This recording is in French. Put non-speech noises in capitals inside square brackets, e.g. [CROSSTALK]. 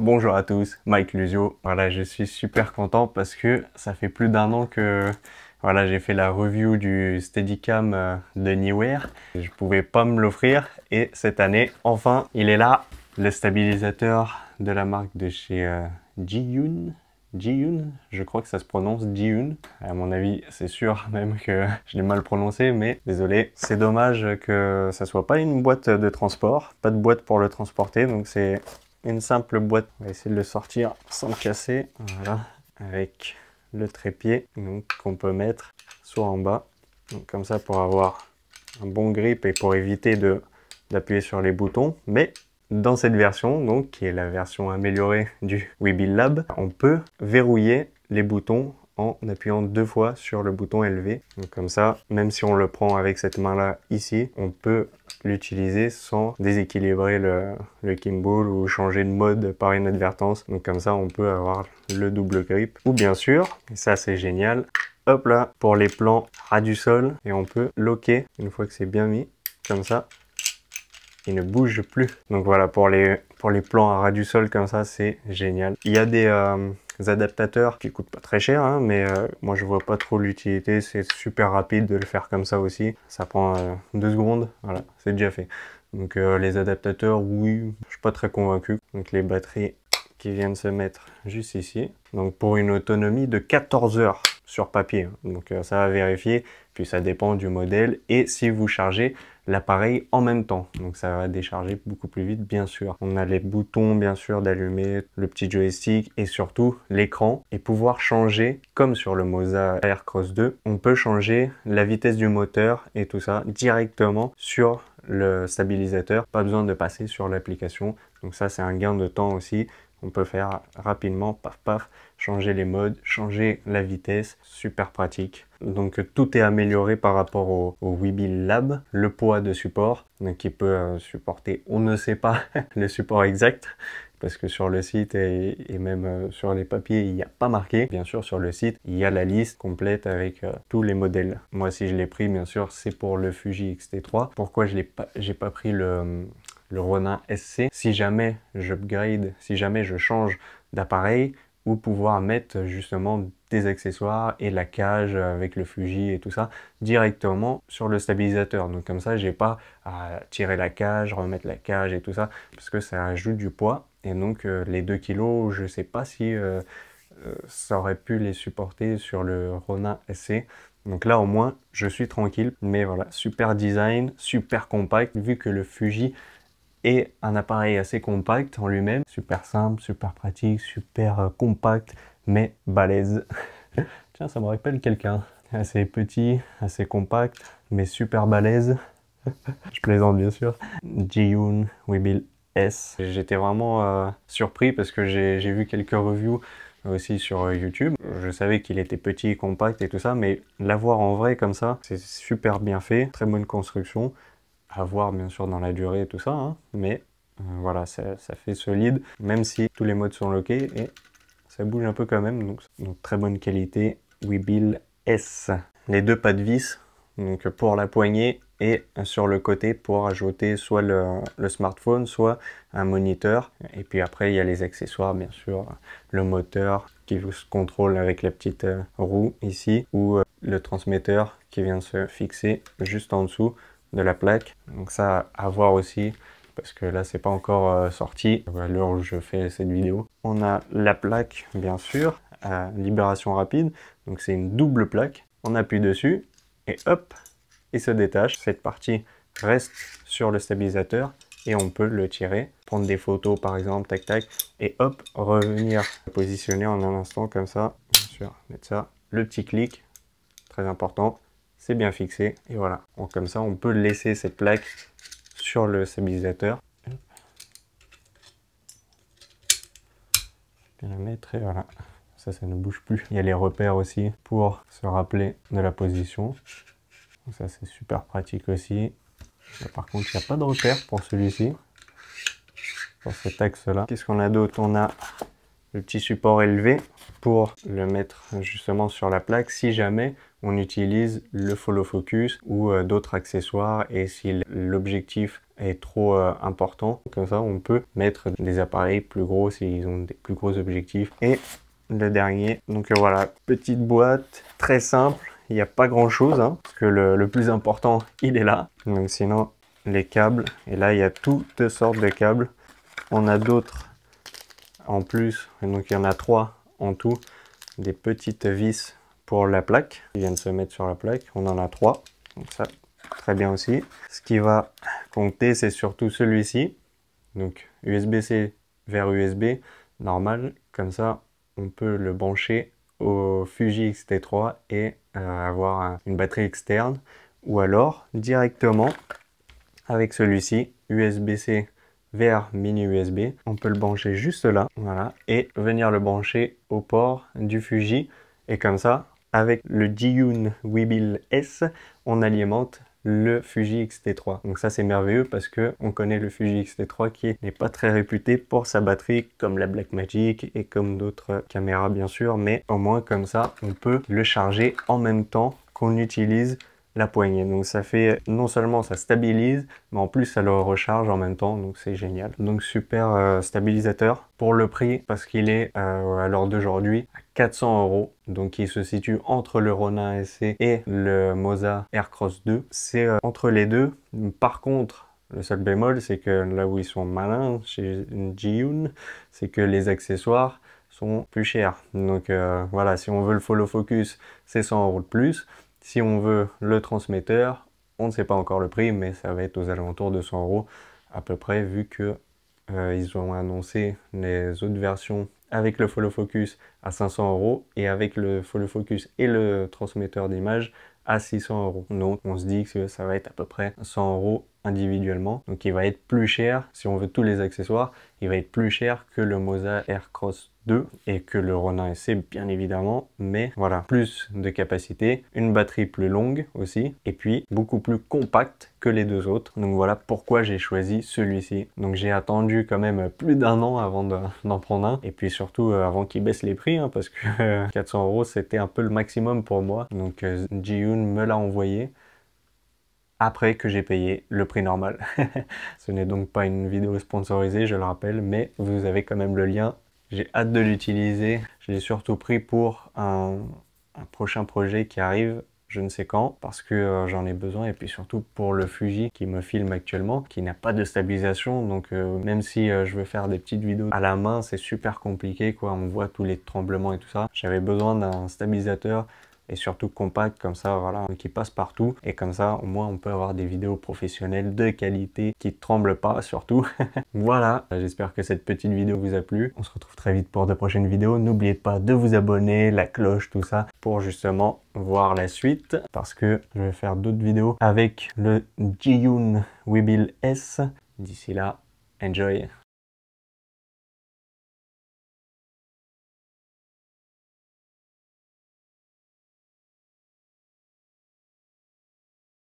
Bonjour à tous, Mike Luzio. Voilà, je suis super content parce que ça fait plus d'un an que voilà, j'ai fait la review du Steadicam euh, de Niwear. Je pouvais pas me l'offrir et cette année, enfin, il est là, le stabilisateur de la marque de chez euh, Jiyun. Jiyun, je crois que ça se prononce Jiyun. À mon avis, c'est sûr même que [LAUGHS] je l'ai mal prononcé, mais désolé. C'est dommage que ça soit pas une boîte de transport, pas de boîte pour le transporter, donc c'est une simple boîte. On va essayer de le sortir sans le casser. avec le trépied donc qu'on peut mettre soit en bas, comme ça pour avoir un bon grip et pour éviter de d'appuyer sur les boutons. Mais dans cette version, donc qui est la version améliorée du Webuild Lab, on peut verrouiller les boutons en appuyant deux fois sur le bouton élevé. Donc comme ça, même si on le prend avec cette main-là ici, on peut l'utiliser sans déséquilibrer le, le, ou changer de mode par inadvertance. Donc comme ça, on peut avoir le double grip. Ou bien sûr, ça c'est génial, hop là, pour les plans ras du sol, et on peut loquer une fois que c'est bien mis, comme ça, il ne bouge plus. Donc voilà, pour les, pour les plans à ras du sol comme ça, c'est génial. Il y a des... Euh, adaptateurs qui coûtent pas très cher, hein, mais euh, moi je vois pas trop l'utilité. C'est super rapide de le faire comme ça aussi. Ça prend euh, deux secondes, voilà, c'est déjà fait. Donc euh, les adaptateurs, oui, je suis pas très convaincu. Donc les batteries qui viennent se mettre juste ici. Donc pour une autonomie de 14 heures sur papier. Donc ça va vérifier, puis ça dépend du modèle et si vous chargez l'appareil en même temps. Donc ça va décharger beaucoup plus vite, bien sûr. On a les boutons, bien sûr, d'allumer, le petit joystick et surtout l'écran et pouvoir changer, comme sur le Moza Cross 2, on peut changer la vitesse du moteur et tout ça directement sur le stabilisateur, pas besoin de passer sur l'application. Donc ça, c'est un gain de temps aussi on peut faire rapidement, paf paf, changer les modes, changer la vitesse, super pratique. Donc tout est amélioré par rapport au, au Lab, le poids de support euh, qui peut euh, supporter, on ne sait pas [LAUGHS] le support exact, parce que sur le site et, même euh, sur les papiers, il n'y a pas marqué. Bien sûr, sur le site, il y a la liste complète avec tous les modèles. Moi, si je l'ai pris, bien sûr, c'est pour le Fuji xt 3 Pourquoi je n'ai pas, pas pris le, le Ronin SC si jamais j'upgrade, si jamais je change d'appareil ou pouvoir mettre justement des accessoires et la cage avec le Fuji et tout ça directement sur le stabilisateur. Donc comme ça, j'ai pas à tirer la cage, remettre la cage et tout ça parce que ça ajoute du poids et donc euh, les 2 kg, je sais pas si euh, euh, ça aurait pu les supporter sur le Ronin SC. Donc là au moins, je suis tranquille, mais voilà, super design, super compact vu que le Fuji et un appareil assez compact en lui-même, super simple, super pratique, super euh, compact, mais balèze. [LAUGHS] Tiens, ça me rappelle quelqu'un, assez petit, assez compact, mais super balèze. [LAUGHS] Je plaisante bien sûr. Ji-Yoon S. J'étais vraiment euh, surpris parce que j'ai vu quelques reviews aussi sur euh, YouTube. Je savais qu'il était petit, compact et tout ça, mais l'avoir en vrai comme ça, c'est super bien fait, très bonne construction à voir bien sûr dans la durée et tout ça, hein. mais euh, voilà, ça, fait solide, même si tous les modes sont loqués et ça bouge un peu quand même, donc, très bonne qualité, Webill S. Les deux pas de vis, donc pour la poignée et sur le côté pour ajouter soit le, le, smartphone, soit un moniteur. Et puis après, il y a les accessoires, bien sûr, le moteur qui se contrôle avec la petite euh, roue ici, ou euh, le transmetteur qui vient se fixer juste en dessous de la plaque. Donc ça, à voir aussi, parce que là, c'est pas encore euh, sorti, à l'heure où je fais cette vidéo. On a la plaque, bien sûr, à libération rapide. Donc c'est une double plaque. On appuie dessus et hop, il se détache. Cette partie reste sur le stabilisateur et on peut le tirer, prendre des photos par exemple, tac tac, et hop, revenir positionner en un instant comme ça. Bien sûr, mettre ça. Le petit clic, très important c'est bien fixé. Et voilà, comme ça on peut laisser cette plaque sur le stabilisateur. Je la mettre et voilà, ça, ça ne bouge plus. Il y a les repères aussi pour se rappeler de la position. ça c'est super pratique aussi. par contre, il n'y a pas de repère pour celui-ci, pour cet axe-là. Qu'est-ce qu'on a d'autre On a le petit support élevé le mettre justement sur la plaque si jamais on utilise le follow focus ou euh, d'autres accessoires et si l'objectif est trop euh, important. Comme ça, on peut mettre des appareils plus gros s'ils ont des plus gros objectifs. Et le dernier, donc euh, voilà, petite boîte, très simple. Il n'y a pas grand chose, hein, parce que le, le, plus important, il est là. Donc sinon, les câbles. Et là, il y a toutes sortes de câbles. On a d'autres en plus. Et donc, il y en a trois en tout des petites vis pour la plaque qui viennent se mettre sur la plaque. On en a trois, donc ça, très bien aussi. Ce qui va compter, c'est surtout celui-ci, donc USB-C vers USB, normal, comme ça on peut le brancher au Fuji X-T3 et euh, avoir une batterie externe ou alors directement avec celui-ci USB-C vers mini USB. On peut le brancher juste là, voilà, et venir le brancher au port du Fuji. Et comme ça, avec le Jiyun Weebill S, on alimente le Fuji xt 3 Donc ça c'est merveilleux parce que on connaît le Fuji x 3 qui n'est pas très réputé pour sa batterie comme la Blackmagic et comme d'autres caméras bien sûr, mais au moins comme ça on peut le charger en même temps qu'on utilise la poignée. Donc ça fait, non seulement ça stabilise, mais en plus ça le recharge en même temps, donc c'est génial. Donc super euh, stabilisateur pour le prix, parce qu'il est euh, à l'heure d'aujourd'hui à 400 euros, donc il se situe entre le Ronin SC et le Moza Aircross 2. C'est euh, entre les deux. Par contre, le seul bémol, c'est que là où ils sont malins chez Jiyun, c'est que les accessoires sont plus chers. Donc voilà, si on veut le follow focus, c'est 100 euros de plus. Si on veut le transmetteur, on ne sait pas encore le prix, mais ça va être aux alentours de 100 euros à peu près, vu qu'ils euh, ont annoncé les autres versions avec le follow focus à 500 euros et avec le follow focus et le transmetteur d'image à 600 euros. Donc on se dit que ça va être à peu près 100 euros individuellement. Donc il va être plus cher, si on veut tous les accessoires, il va être plus cher que le Moza Air Cross 2 et que le Ronin SC bien évidemment, mais voilà, plus de capacité, une batterie plus longue aussi, et puis beaucoup plus compacte que les deux autres. Donc voilà pourquoi j'ai choisi celui-ci. Donc j'ai attendu quand même plus d'un an avant d'en prendre un, et puis surtout euh, avant qu'il baisse les prix, hein, parce que 400 euh, euros c'était un peu le maximum pour moi. Donc euh, me l'a envoyé après que j'ai payé le prix normal. [LAUGHS] Ce n'est donc pas une vidéo sponsorisée, je le rappelle, mais vous avez quand même le lien j'ai hâte de l'utiliser. Je l'ai surtout pris pour un, prochain projet qui arrive je ne sais quand parce que euh, j'en ai besoin et puis surtout pour le Fuji qui me filme actuellement qui n'a pas de stabilisation donc euh, même si euh, je veux faire des petites vidéos à la main c'est super compliqué quoi on voit tous les tremblements et tout ça j'avais besoin d'un stabilisateur et surtout compact comme ça voilà qui passe partout et comme ça au moins on peut avoir des vidéos professionnelles de qualité qui tremblent pas surtout [LAUGHS] voilà j'espère que cette petite vidéo vous a plu on se retrouve très vite pour de prochaines vidéos n'oubliez pas de vous abonner la cloche tout ça pour justement voir la suite parce que je vais faire d'autres vidéos avec le Jiyun Weebill S d'ici là enjoy